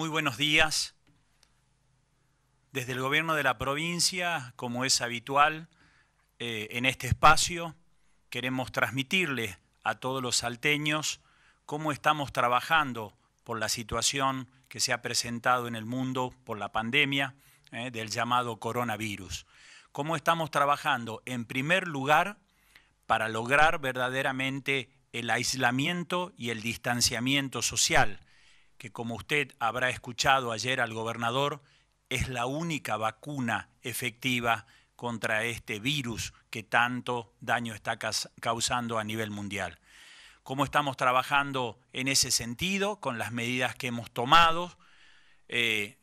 Muy buenos días. Desde el gobierno de la provincia, como es habitual eh, en este espacio, queremos transmitirle a todos los salteños cómo estamos trabajando por la situación que se ha presentado en el mundo por la pandemia eh, del llamado coronavirus. Cómo estamos trabajando, en primer lugar, para lograr verdaderamente el aislamiento y el distanciamiento social que como usted habrá escuchado ayer al gobernador, es la única vacuna efectiva contra este virus que tanto daño está causando a nivel mundial. Cómo estamos trabajando en ese sentido, con las medidas que hemos tomado, eh,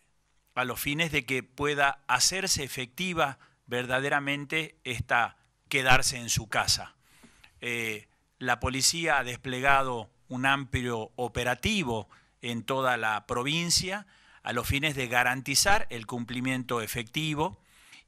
a los fines de que pueda hacerse efectiva verdaderamente esta quedarse en su casa. Eh, la policía ha desplegado un amplio operativo en toda la provincia a los fines de garantizar el cumplimiento efectivo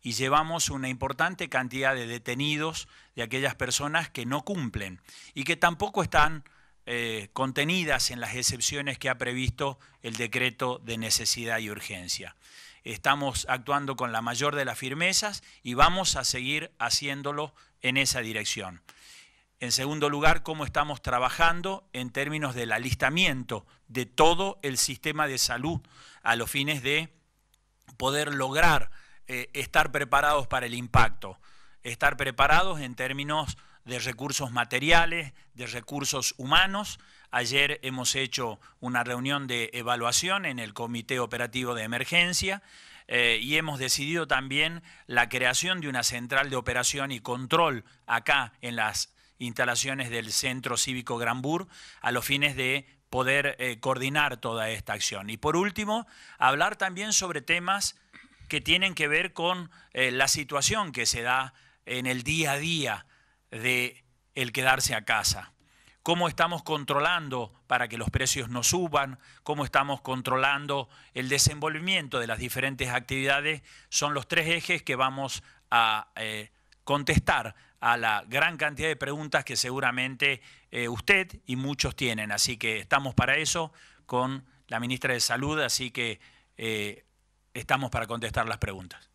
y llevamos una importante cantidad de detenidos de aquellas personas que no cumplen y que tampoco están eh, contenidas en las excepciones que ha previsto el decreto de necesidad y urgencia. Estamos actuando con la mayor de las firmezas y vamos a seguir haciéndolo en esa dirección. En segundo lugar, cómo estamos trabajando en términos del alistamiento de todo el sistema de salud a los fines de poder lograr eh, estar preparados para el impacto, estar preparados en términos de recursos materiales, de recursos humanos. Ayer hemos hecho una reunión de evaluación en el Comité Operativo de Emergencia eh, y hemos decidido también la creación de una central de operación y control acá en las instalaciones del Centro Cívico Granbur a los fines de poder eh, coordinar toda esta acción. Y por último, hablar también sobre temas que tienen que ver con eh, la situación que se da en el día a día de el quedarse a casa. Cómo estamos controlando para que los precios no suban, cómo estamos controlando el desenvolvimiento de las diferentes actividades, son los tres ejes que vamos a eh, contestar a la gran cantidad de preguntas que seguramente eh, usted y muchos tienen. Así que estamos para eso con la ministra de Salud, así que eh, estamos para contestar las preguntas.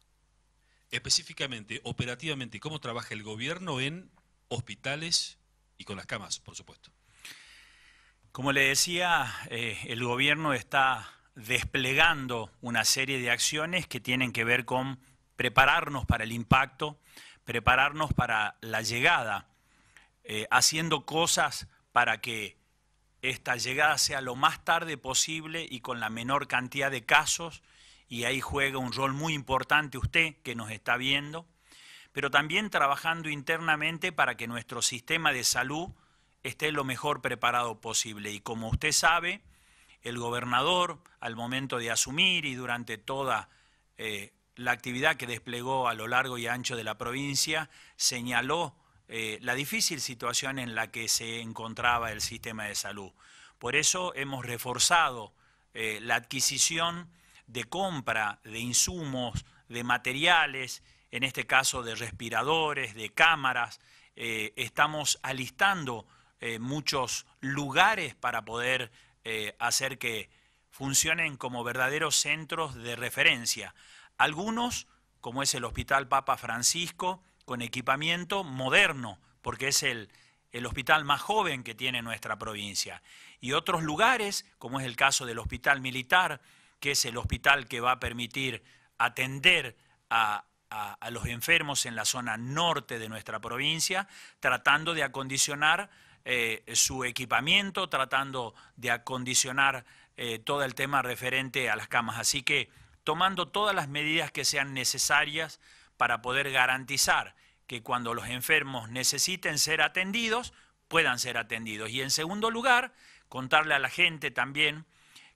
Específicamente, operativamente, ¿cómo trabaja el gobierno en hospitales y con las camas, por supuesto? Como le decía, eh, el gobierno está desplegando una serie de acciones que tienen que ver con prepararnos para el impacto, prepararnos para la llegada, eh, haciendo cosas para que esta llegada sea lo más tarde posible y con la menor cantidad de casos, y ahí juega un rol muy importante usted que nos está viendo, pero también trabajando internamente para que nuestro sistema de salud esté lo mejor preparado posible. Y como usted sabe, el gobernador, al momento de asumir y durante toda eh, la actividad que desplegó a lo largo y ancho de la provincia señaló eh, la difícil situación en la que se encontraba el sistema de salud. Por eso hemos reforzado eh, la adquisición de compra de insumos, de materiales, en este caso de respiradores, de cámaras. Eh, estamos alistando muchos lugares para poder hacer que funcionen como verdaderos centros de referencia. Algunos, como es el Hospital Papa Francisco, con equipamiento moderno, porque es el, hospital más joven que tiene nuestra provincia. Y otros lugares, como es el caso del Hospital Militar, que es el hospital que va a permitir atender a, los enfermos en la zona norte de nuestra provincia, tratando de acondicionar eh, su equipamiento, tratando de acondicionar eh, todo el tema referente a las camas. Así que tomando todas las medidas que sean necesarias para poder garantizar que cuando los enfermos necesiten ser atendidos, puedan ser atendidos. Y en segundo lugar, contarle a la gente también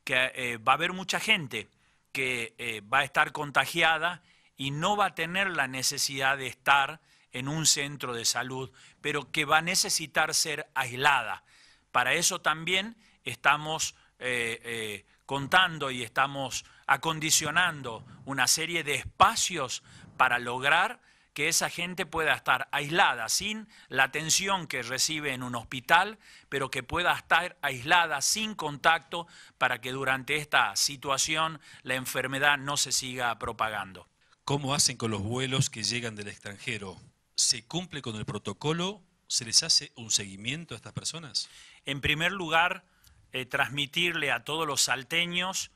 que eh, va a haber mucha gente que eh, va a estar contagiada y no va a tener la necesidad de estar en un centro de salud, pero que va a necesitar ser aislada. Para eso también estamos eh, contando y estamos acondicionando una serie de espacios para lograr que esa gente pueda estar aislada, sin la atención que recibe en un hospital, pero que pueda estar aislada, sin contacto, para que durante esta situación la enfermedad no se siga propagando. ¿Cómo hacen con los vuelos que llegan del extranjero? ¿Se cumple con el protocolo? ¿Se les hace un seguimiento a estas personas? En primer lugar, eh, transmitirle a todos los salteños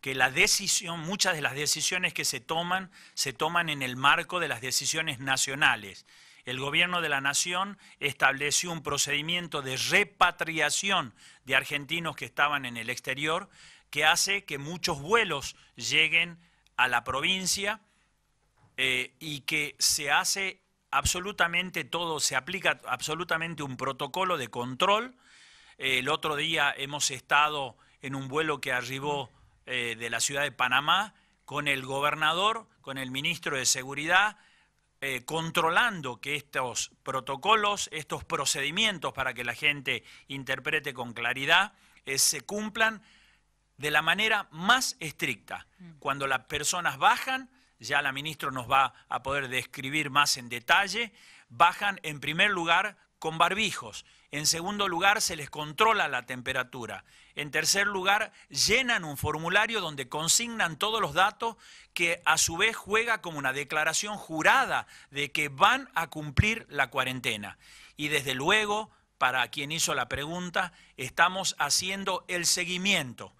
que la decisión, muchas de las decisiones que se toman, se toman en el marco de las decisiones nacionales. El gobierno de la nación estableció un procedimiento de repatriación de argentinos que estaban en el exterior que hace que muchos vuelos lleguen a la provincia eh, y que se hace absolutamente todo, se aplica absolutamente un protocolo de control. el otro día hemos estado en un vuelo que arribó eh, de la ciudad de Panamá con el gobernador, con el ministro de Seguridad, eh, controlando que estos protocolos, estos procedimientos para que la gente interprete con claridad, eh, se cumplan de la manera más estricta. Mm. Cuando las personas bajan, ya la ministra nos va a poder describir más en detalle, bajan en primer lugar con barbijos en segundo lugar, se les controla la temperatura. En tercer lugar, llenan un formulario donde consignan todos los datos que a su vez juega como una declaración jurada de que van a cumplir la cuarentena. Y desde luego, para quien hizo la pregunta, estamos haciendo el seguimiento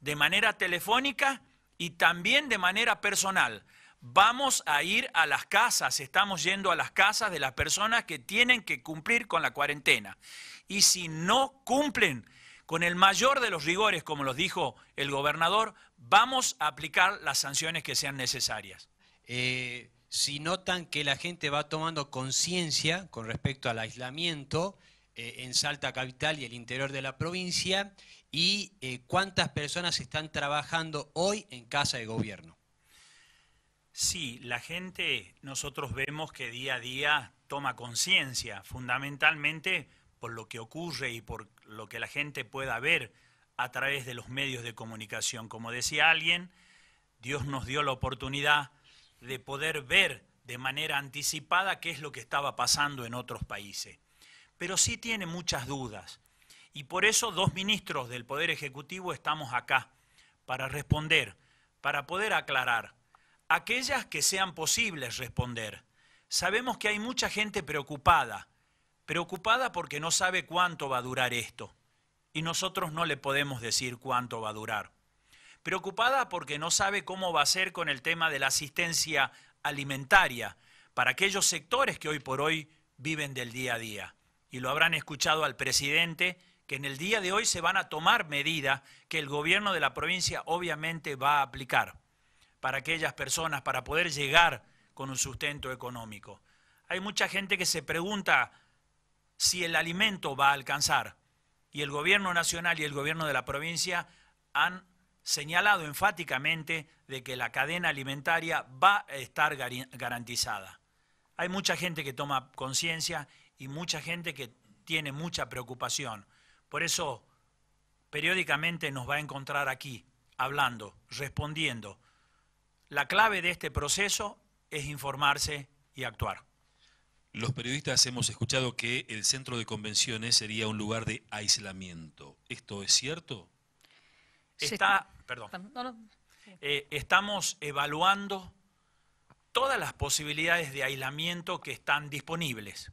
de manera telefónica y también de manera personal vamos a ir a las casas, estamos yendo a las casas de las personas que tienen que cumplir con la cuarentena. Y si no cumplen con el mayor de los rigores, como los dijo el gobernador, vamos a aplicar las sanciones que sean necesarias. Eh, si notan que la gente va tomando conciencia con respecto al aislamiento eh, en Salta Capital y el interior de la provincia, y eh, cuántas personas están trabajando hoy en casa de gobierno. Sí, la gente, nosotros vemos que día a día toma conciencia, fundamentalmente por lo que ocurre y por lo que la gente pueda ver a través de los medios de comunicación. Como decía alguien, Dios nos dio la oportunidad de poder ver de manera anticipada qué es lo que estaba pasando en otros países. Pero sí tiene muchas dudas. Y por eso dos ministros del Poder Ejecutivo estamos acá, para responder, para poder aclarar aquellas que sean posibles responder. Sabemos que hay mucha gente preocupada, preocupada porque no sabe cuánto va a durar esto, y nosotros no le podemos decir cuánto va a durar. Preocupada porque no sabe cómo va a ser con el tema de la asistencia alimentaria para aquellos sectores que hoy por hoy viven del día a día. Y lo habrán escuchado al presidente, que en el día de hoy se van a tomar medidas que el gobierno de la provincia obviamente va a aplicar para aquellas personas, para poder llegar con un sustento económico. Hay mucha gente que se pregunta si el alimento va a alcanzar. Y el gobierno nacional y el gobierno de la provincia han señalado enfáticamente de que la cadena alimentaria va a estar garantizada. Hay mucha gente que toma conciencia y mucha gente que tiene mucha preocupación. Por eso, periódicamente nos va a encontrar aquí, hablando, respondiendo, la clave de este proceso es informarse y actuar. Los periodistas hemos escuchado que el centro de convenciones sería un lugar de aislamiento. ¿Esto es cierto? Está, perdón, eh, estamos evaluando todas las posibilidades de aislamiento que están disponibles.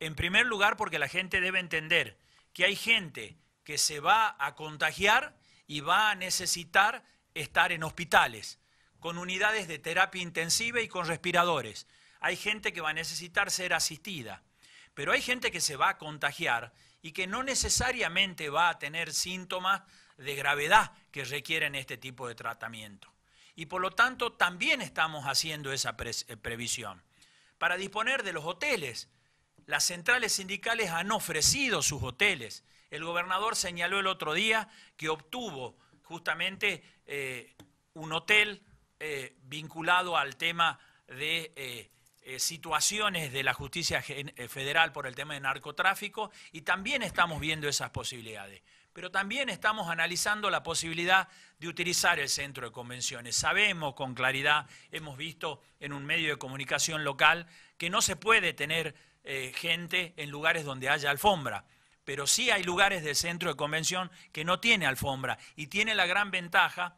En primer lugar, porque la gente debe entender que hay gente que se va a contagiar y va a necesitar estar en hospitales con unidades de terapia intensiva y con respiradores. Hay gente que va a necesitar ser asistida, pero hay gente que se va a contagiar y que no necesariamente va a tener síntomas de gravedad que requieren este tipo de tratamiento. Y por lo tanto también estamos haciendo esa eh, previsión. Para disponer de los hoteles, las centrales sindicales han ofrecido sus hoteles. El gobernador señaló el otro día que obtuvo justamente eh, un hotel eh, vinculado al tema de eh, eh, situaciones de la justicia federal por el tema de narcotráfico y también estamos viendo esas posibilidades. Pero también estamos analizando la posibilidad de utilizar el centro de convenciones. Sabemos con claridad, hemos visto en un medio de comunicación local, que no se puede tener gente en lugares donde haya alfombra pero sí hay lugares del centro de convención que no tiene alfombra y tiene la gran ventaja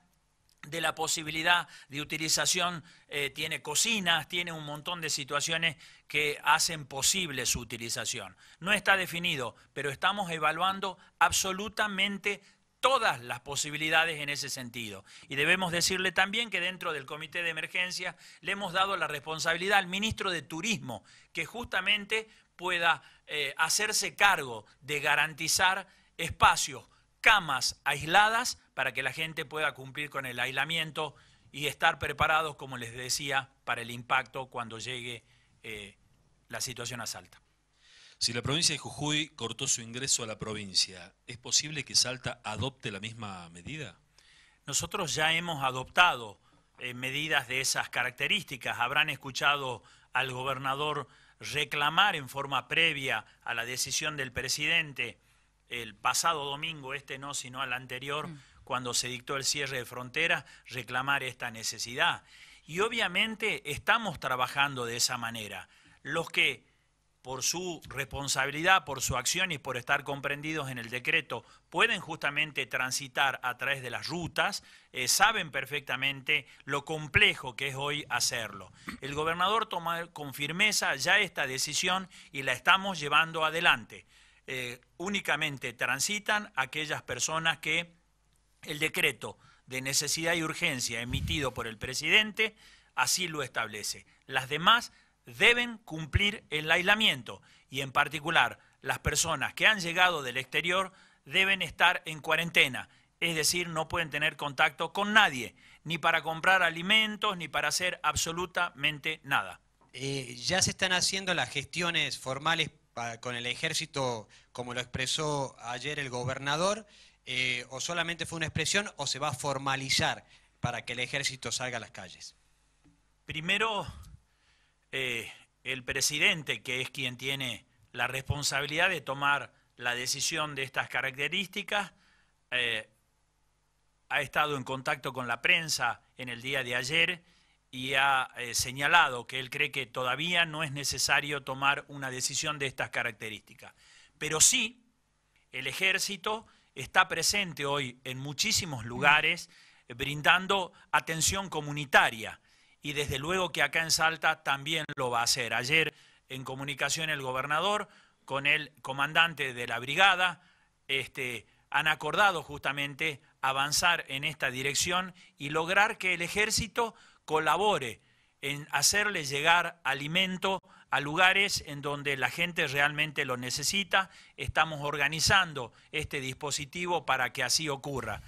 de la posibilidad de utilización, eh, tiene cocinas, tiene un montón de situaciones que hacen posible su utilización. No está definido, pero estamos evaluando absolutamente todas las posibilidades en ese sentido. Y debemos decirle también que dentro del Comité de Emergencia le hemos dado la responsabilidad al ministro de Turismo, que justamente pueda eh, hacerse cargo de garantizar espacios camas aisladas para que la gente pueda cumplir con el aislamiento y estar preparados, como les decía, para el impacto cuando llegue eh, la situación a Salta. Si la provincia de Jujuy cortó su ingreso a la provincia, ¿es posible que Salta adopte la misma medida? Nosotros ya hemos adoptado eh, medidas de esas características. Habrán escuchado al gobernador reclamar en forma previa a la decisión del presidente el pasado domingo, este no, sino al anterior, mm. cuando se dictó el cierre de fronteras, reclamar esta necesidad. Y obviamente estamos trabajando de esa manera. Los que por su responsabilidad, por su acción y por estar comprendidos en el decreto, pueden justamente transitar a través de las rutas, eh, saben perfectamente lo complejo que es hoy hacerlo. El gobernador toma con firmeza ya esta decisión y la estamos llevando adelante. Eh, únicamente transitan aquellas personas que el decreto de necesidad y urgencia emitido por el presidente así lo establece. Las demás deben cumplir el aislamiento y en particular las personas que han llegado del exterior deben estar en cuarentena, es decir, no pueden tener contacto con nadie, ni para comprar alimentos, ni para hacer absolutamente nada. Eh, ya se están haciendo las gestiones formales con el ejército, como lo expresó ayer el gobernador, eh, o solamente fue una expresión o se va a formalizar para que el ejército salga a las calles? Primero, eh, el presidente, que es quien tiene la responsabilidad de tomar la decisión de estas características, eh, ha estado en contacto con la prensa en el día de ayer y ha eh, señalado que él cree que todavía no es necesario tomar una decisión de estas características. Pero sí, el ejército está presente hoy en muchísimos lugares eh, brindando atención comunitaria y desde luego que acá en Salta también lo va a hacer. Ayer en comunicación el gobernador con el comandante de la brigada este, han acordado justamente avanzar en esta dirección y lograr que el ejército colabore en hacerle llegar alimento a lugares en donde la gente realmente lo necesita. Estamos organizando este dispositivo para que así ocurra.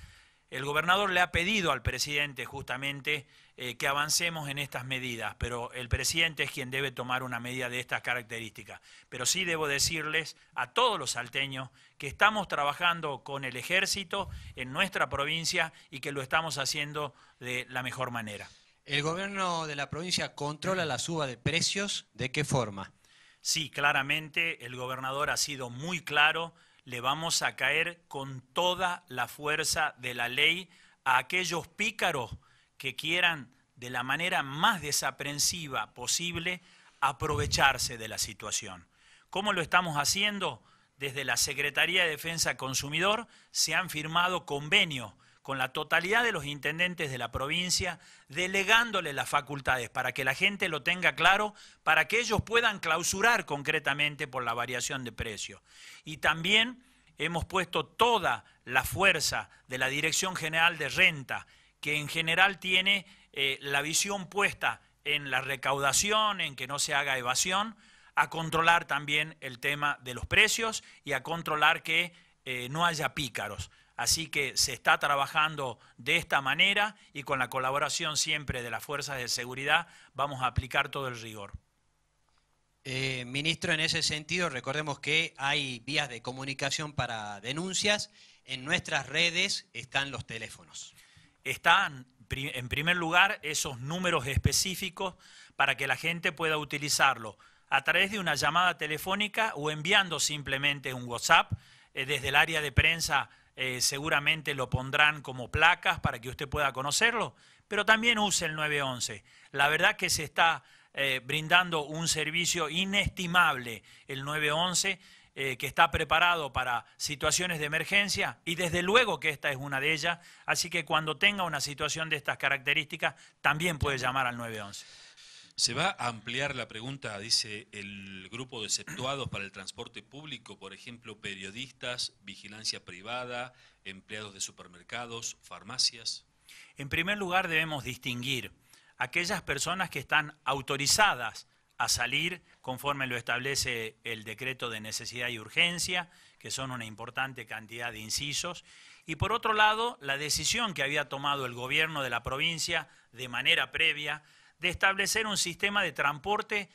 El gobernador le ha pedido al presidente justamente eh, que avancemos en estas medidas, pero el presidente es quien debe tomar una medida de estas características. Pero sí debo decirles a todos los salteños que estamos trabajando con el ejército en nuestra provincia y que lo estamos haciendo de la mejor manera. ¿El gobierno de la provincia controla la suba de precios? ¿De qué forma? Sí, claramente el gobernador ha sido muy claro, le vamos a caer con toda la fuerza de la ley a aquellos pícaros que quieran de la manera más desaprensiva posible aprovecharse de la situación. ¿Cómo lo estamos haciendo? Desde la Secretaría de Defensa Consumidor se han firmado convenios con la totalidad de los intendentes de la provincia, delegándole las facultades para que la gente lo tenga claro, para que ellos puedan clausurar concretamente por la variación de precio. Y también hemos puesto toda la fuerza de la Dirección General de Renta, que en general tiene eh, la visión puesta en la recaudación, en que no se haga evasión, a controlar también el tema de los precios y a controlar que eh, no haya pícaros. Así que se está trabajando de esta manera y con la colaboración siempre de las fuerzas de seguridad vamos a aplicar todo el rigor. Eh, ministro, en ese sentido, recordemos que hay vías de comunicación para denuncias. En nuestras redes están los teléfonos. Están, en primer lugar, esos números específicos para que la gente pueda utilizarlo a través de una llamada telefónica o enviando simplemente un WhatsApp eh, desde el área de prensa eh, seguramente lo pondrán como placas para que usted pueda conocerlo, pero también use el 911. La verdad que se está eh, brindando un servicio inestimable el 911, eh, que está preparado para situaciones de emergencia y desde luego que esta es una de ellas, así que cuando tenga una situación de estas características, también puede llamar al 911. ¿Se va a ampliar la pregunta, dice el grupo de exceptuados para el transporte público, por ejemplo, periodistas, vigilancia privada, empleados de supermercados, farmacias? En primer lugar, debemos distinguir aquellas personas que están autorizadas a salir conforme lo establece el decreto de necesidad y urgencia, que son una importante cantidad de incisos, y por otro lado, la decisión que había tomado el gobierno de la provincia de manera previa de establecer un sistema de transporte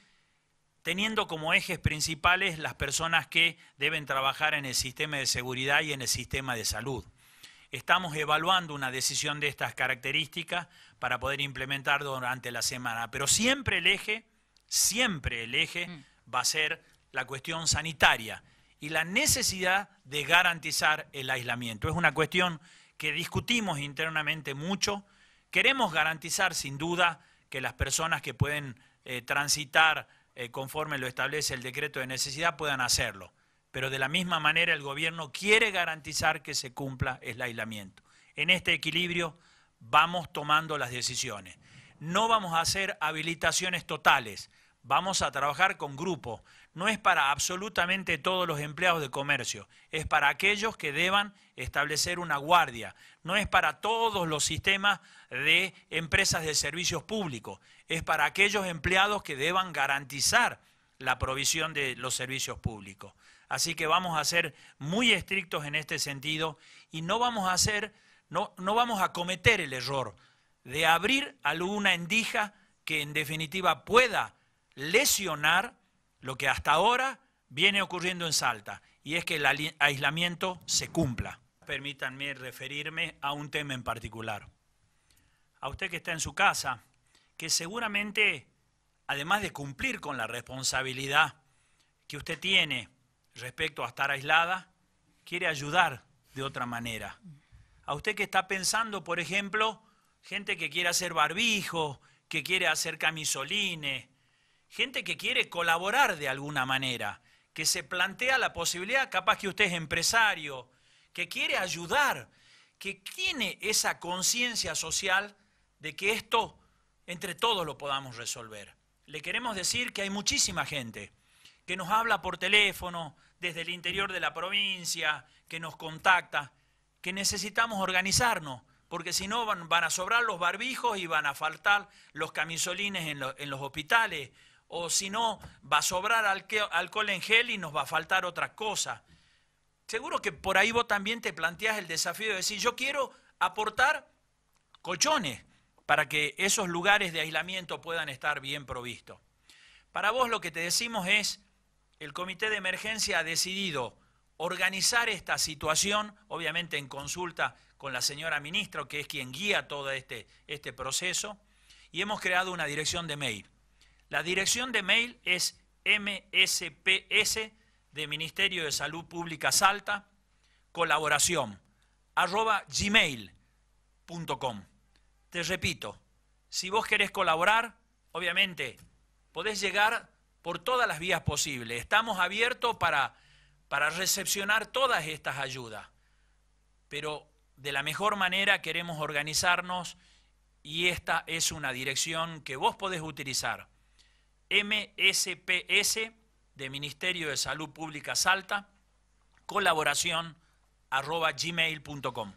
teniendo como ejes principales las personas que deben trabajar en el sistema de seguridad y en el sistema de salud. Estamos evaluando una decisión de estas características para poder implementar durante la semana, pero siempre el eje, siempre el eje mm. va a ser la cuestión sanitaria y la necesidad de garantizar el aislamiento. Es una cuestión que discutimos internamente mucho. Queremos garantizar sin duda que las personas que pueden eh, transitar eh, conforme lo establece el decreto de necesidad puedan hacerlo. Pero de la misma manera el gobierno quiere garantizar que se cumpla el aislamiento. En este equilibrio vamos tomando las decisiones. No vamos a hacer habilitaciones totales, vamos a trabajar con grupos no es para absolutamente todos los empleados de comercio, es para aquellos que deban establecer una guardia, no es para todos los sistemas de empresas de servicios públicos, es para aquellos empleados que deban garantizar la provisión de los servicios públicos. Así que vamos a ser muy estrictos en este sentido y no vamos a hacer, no, no vamos a cometer el error de abrir alguna endija que en definitiva pueda lesionar lo que hasta ahora viene ocurriendo en Salta, y es que el aislamiento se cumpla. Permítanme referirme a un tema en particular. A usted que está en su casa, que seguramente, además de cumplir con la responsabilidad que usted tiene respecto a estar aislada, quiere ayudar de otra manera. A usted que está pensando, por ejemplo, gente que quiere hacer barbijo, que quiere hacer camisolines, gente que quiere colaborar de alguna manera, que se plantea la posibilidad, capaz que usted es empresario, que quiere ayudar, que tiene esa conciencia social de que esto entre todos lo podamos resolver. Le queremos decir que hay muchísima gente que nos habla por teléfono desde el interior de la provincia, que nos contacta, que necesitamos organizarnos, porque si no van, a sobrar los barbijos y van a faltar los camisolines en los hospitales, o si no, va a sobrar alcohol en gel y nos va a faltar otra cosa. Seguro que por ahí vos también te planteas el desafío de decir, yo quiero aportar colchones para que esos lugares de aislamiento puedan estar bien provistos. Para vos lo que te decimos es, el comité de emergencia ha decidido organizar esta situación, obviamente en consulta con la señora ministra, que es quien guía todo este, este proceso, y hemos creado una dirección de mail. La dirección de mail es msps de Ministerio de Salud Pública Salta, colaboración, arroba gmail.com. Te repito, si vos querés colaborar, obviamente podés llegar por todas las vías posibles. Estamos abiertos para, para recepcionar todas estas ayudas, pero de la mejor manera queremos organizarnos y esta es una dirección que vos podés utilizar. MSPS de Ministerio de Salud Pública Salta, colaboración arroba gmail.com.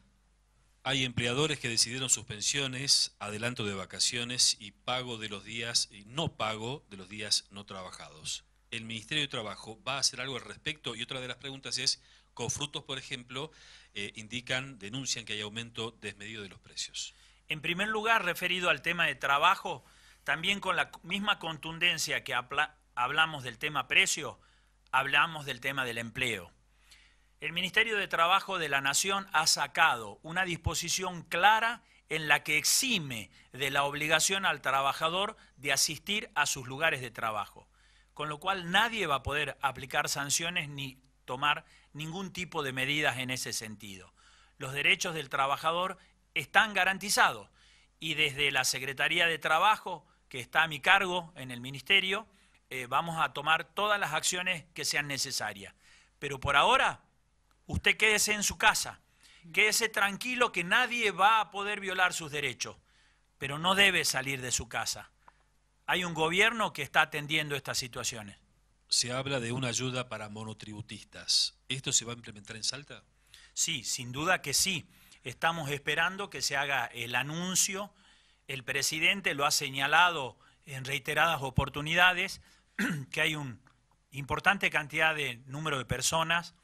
Hay empleadores que decidieron suspensiones, adelanto de vacaciones y pago de los días y no pago de los días no trabajados. El Ministerio de Trabajo va a hacer algo al respecto y otra de las preguntas es, ¿con frutos, por ejemplo, eh, indican, denuncian que hay aumento desmedido de los precios. En primer lugar, referido al tema de trabajo, también con la misma contundencia que hablamos del tema precio, hablamos del tema del empleo. El Ministerio de Trabajo de la Nación ha sacado una disposición clara en la que exime de la obligación al trabajador de asistir a sus lugares de trabajo, con lo cual nadie va a poder aplicar sanciones ni tomar ningún tipo de medidas en ese sentido. Los derechos del trabajador están garantizados y desde la Secretaría de Trabajo que está a mi cargo en el ministerio, eh, vamos a tomar todas las acciones que sean necesarias. Pero por ahora, usted quédese en su casa, quédese tranquilo que nadie va a poder violar sus derechos, pero no debe salir de su casa. Hay un gobierno que está atendiendo estas situaciones. Se habla de una ayuda para monotributistas. ¿Esto se va a implementar en Salta? Sí, sin duda que sí. Estamos esperando que se haga el anuncio el presidente lo ha señalado en reiteradas oportunidades, que hay una importante cantidad de número de personas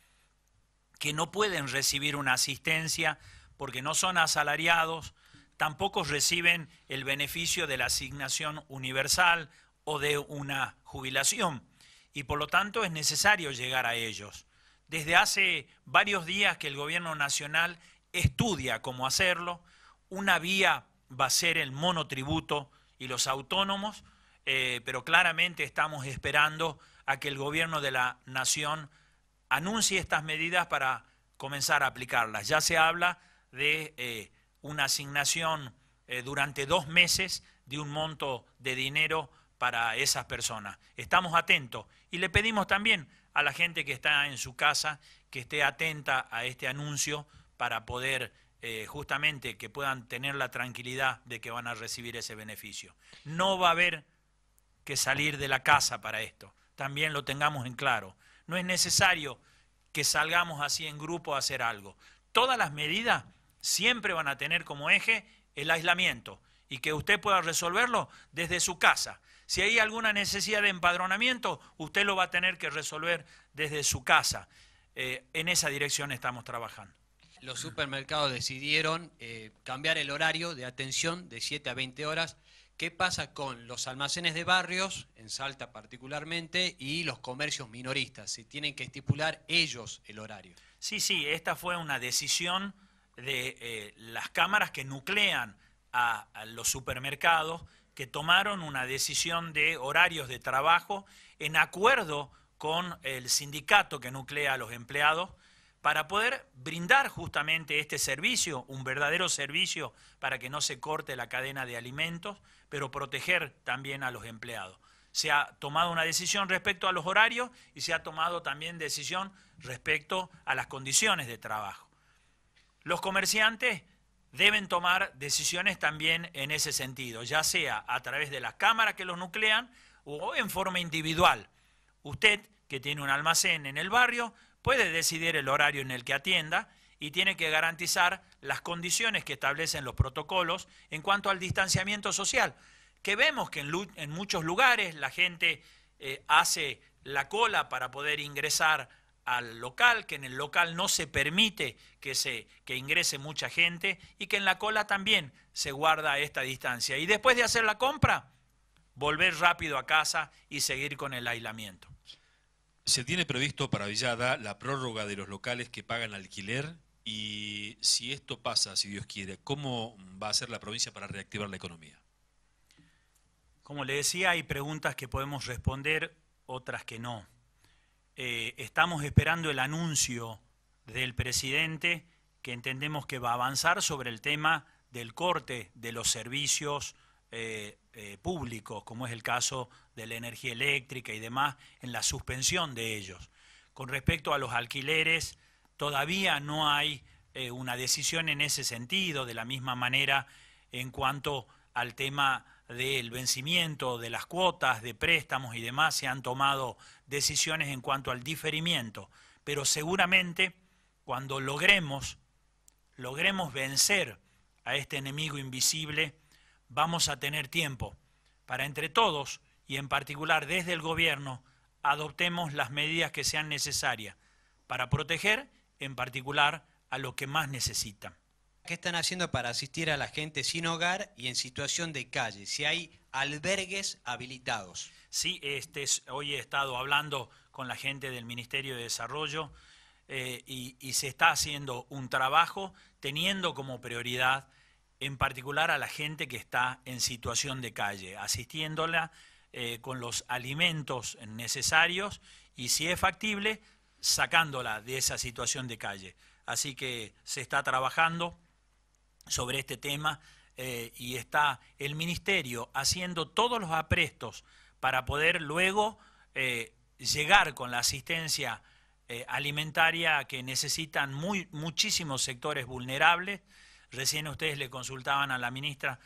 que no pueden recibir una asistencia porque no son asalariados, tampoco reciben el beneficio de la asignación universal o de una jubilación. Y por lo tanto es necesario llegar a ellos. Desde hace varios días que el Gobierno Nacional estudia cómo hacerlo, una vía va a ser el monotributo y los autónomos, eh, pero claramente estamos esperando a que el gobierno de la nación anuncie estas medidas para comenzar a aplicarlas. Ya se habla de eh, una asignación eh, durante dos meses de un monto de dinero para esas personas. Estamos atentos y le pedimos también a la gente que está en su casa que esté atenta a este anuncio para poder eh, justamente que puedan tener la tranquilidad de que van a recibir ese beneficio. No va a haber que salir de la casa para esto, también lo tengamos en claro. No es necesario que salgamos así en grupo a hacer algo. Todas las medidas siempre van a tener como eje el aislamiento y que usted pueda resolverlo desde su casa. Si hay alguna necesidad de empadronamiento, usted lo va a tener que resolver desde su casa. Eh, en esa dirección estamos trabajando los supermercados decidieron eh, cambiar el horario de atención de 7 a 20 horas. ¿Qué pasa con los almacenes de barrios, en Salta particularmente, y los comercios minoristas? Si tienen que estipular ellos el horario. Sí, sí, esta fue una decisión de eh, las cámaras que nuclean a los supermercados, que tomaron una decisión de horarios de trabajo en acuerdo con el sindicato que nuclea a los empleados para poder brindar justamente este servicio, un verdadero servicio para que no se corte la cadena de alimentos, pero proteger también a los empleados. Se ha tomado una decisión respecto a los horarios y se ha tomado también decisión respecto a las condiciones de trabajo. Los comerciantes deben tomar decisiones también en ese sentido, ya sea a través de las cámaras que los nuclean o en forma individual. Usted que tiene un almacén en el barrio, puede decidir el horario en el que atienda y tiene que garantizar las condiciones que establecen los protocolos en cuanto al distanciamiento social, que vemos que en, muchos lugares la gente eh, hace la cola para poder ingresar al local, que en el local no se permite que, se, que ingrese mucha gente y que en la cola también se guarda esta distancia. Y después de hacer la compra, volver rápido a casa y seguir con el aislamiento. ¿Se tiene previsto para Villada la prórroga de los locales que pagan alquiler? Y si esto pasa, si Dios quiere, ¿cómo va a ser la provincia para reactivar la economía? Como le decía, hay preguntas que podemos responder, otras que no. Eh, estamos esperando el anuncio del presidente que entendemos que va a avanzar sobre el tema del corte de los servicios eh, eh, públicos, como es el caso de la energía eléctrica y demás, en la suspensión de ellos. Con respecto a los alquileres, todavía no hay eh, una decisión en ese sentido, de la misma manera en cuanto al tema del vencimiento de las cuotas, de préstamos y demás, se han tomado decisiones en cuanto al diferimiento, pero seguramente cuando logremos, logremos vencer a este enemigo invisible, vamos a tener tiempo para entre todos y en particular desde el gobierno adoptemos las medidas que sean necesarias para proteger en particular a los que más necesitan. ¿Qué están haciendo para asistir a la gente sin hogar y en situación de calle? Si hay albergues habilitados. Sí, este, hoy he estado hablando con la gente del Ministerio de Desarrollo eh, y, y se está haciendo un trabajo teniendo como prioridad en particular a la gente que está en situación de calle, asistiéndola eh, con los alimentos necesarios y si es factible, sacándola de esa situación de calle. Así que se está trabajando sobre este tema eh, y está el ministerio haciendo todos los aprestos para poder luego eh, llegar con la asistencia alimentaria que necesitan muy, muchísimos sectores vulnerables. Recién ustedes le consultaban a la ministra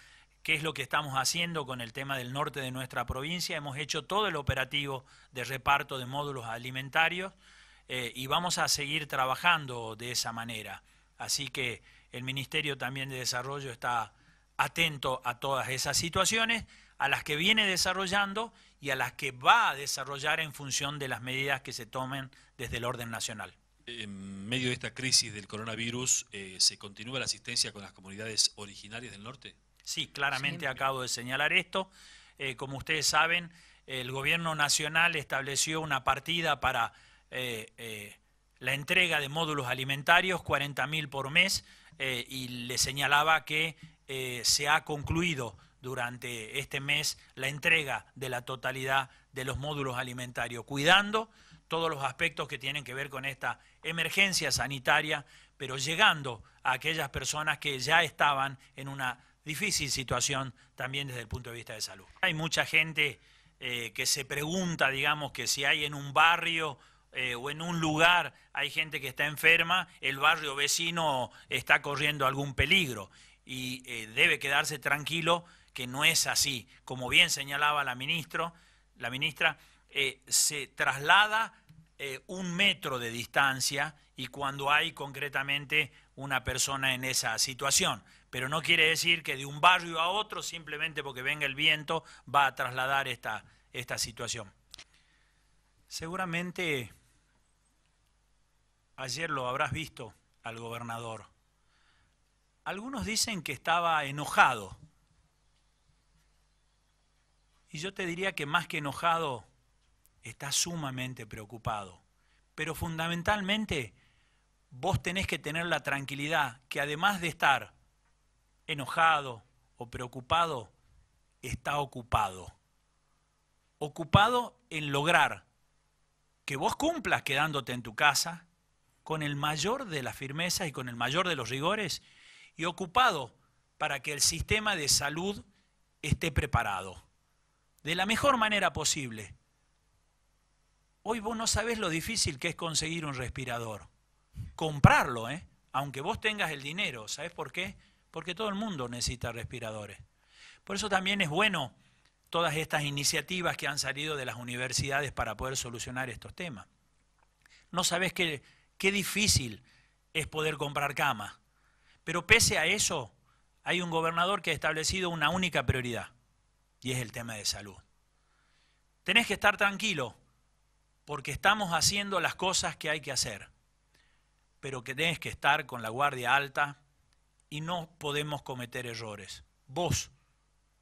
qué es lo que estamos haciendo con el tema del norte de nuestra provincia. Hemos hecho todo el operativo de reparto de módulos alimentarios eh, y vamos a seguir trabajando de esa manera. Así que el Ministerio también de Desarrollo está atento a todas esas situaciones, a las que viene desarrollando y a las que va a desarrollar en función de las medidas que se tomen desde el orden nacional. En medio de esta crisis del coronavirus, eh, ¿se continúa la asistencia con las comunidades originarias del norte? Sí, claramente acabo de señalar esto. Eh, como ustedes saben, el Gobierno Nacional estableció una partida para eh, eh, la entrega de módulos alimentarios, 40.000 por mes, y le señalaba que se ha concluido durante este mes la entrega de la totalidad de los módulos alimentarios, cuidando todos los aspectos que tienen que ver con esta emergencia sanitaria, pero llegando a aquellas personas que ya estaban en una difícil situación también desde el punto de vista de salud. Hay mucha gente eh, que se pregunta, digamos, que si hay en un barrio eh, o en un lugar hay gente que está enferma, el barrio vecino está corriendo algún peligro y eh, debe quedarse tranquilo que no es así. Como bien señalaba la, ministro, la ministra, se traslada un metro de distancia y cuando hay concretamente una persona en esa situación pero no quiere decir que de un barrio a otro, simplemente porque venga el viento, va a trasladar esta, esta situación. Seguramente ayer lo habrás visto al gobernador. Algunos dicen que estaba enojado. Y yo te diría que más que enojado, está sumamente preocupado. Pero fundamentalmente, vos tenés que tener la tranquilidad que además de estar enojado o preocupado, está ocupado. Ocupado en lograr que vos cumplas quedándote en tu casa con el mayor de las firmezas y con el mayor de los rigores y ocupado para que el sistema de salud esté preparado de la mejor manera posible. Hoy vos no sabés lo difícil que es conseguir un respirador. Comprarlo, ¿eh? aunque vos tengas el dinero. ¿Sabés por qué? porque todo el mundo necesita respiradores. Por eso también es bueno todas estas iniciativas que han salido de las universidades para poder solucionar estos temas. No sabes qué, qué difícil es poder comprar camas, pero pese a eso hay un gobernador que ha establecido una única prioridad y es el tema de salud. Tenés que estar tranquilo porque estamos haciendo las cosas que hay que hacer, pero que tenés que estar con la guardia alta, y no podemos cometer errores. Vos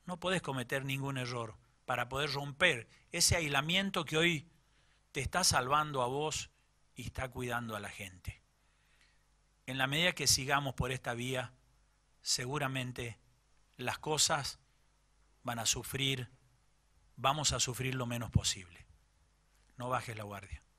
no podés cometer ningún error para poder romper ese aislamiento que hoy te está salvando a vos y está cuidando a la gente. En la medida que sigamos por esta vía, seguramente las cosas van a sufrir, vamos a sufrir lo menos posible. No bajes la guardia.